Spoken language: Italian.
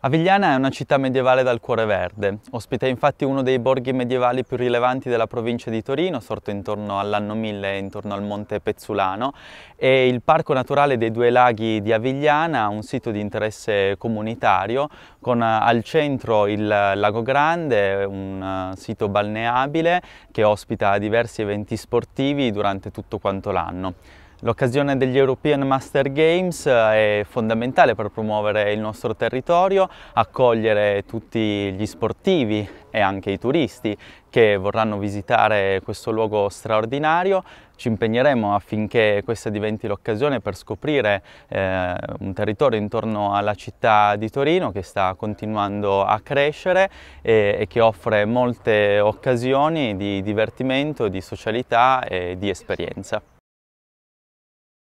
Avigliana è una città medievale dal cuore verde, ospita infatti uno dei borghi medievali più rilevanti della provincia di Torino, sorto intorno all'anno 1000 intorno al Monte Pezzulano, e il Parco Naturale dei Due Laghi di Avigliana, un sito di interesse comunitario, con eh, al centro il Lago Grande, un eh, sito balneabile che ospita diversi eventi sportivi durante tutto quanto l'anno. L'occasione degli European Master Games eh, è fondamentale per promuovere il nostro territorio, accogliere tutti gli sportivi e anche i turisti che vorranno visitare questo luogo straordinario. Ci impegneremo affinché questa diventi l'occasione per scoprire eh, un territorio intorno alla città di Torino che sta continuando a crescere e, eh, e che offre molte occasioni di divertimento, di socialità e di esperienza.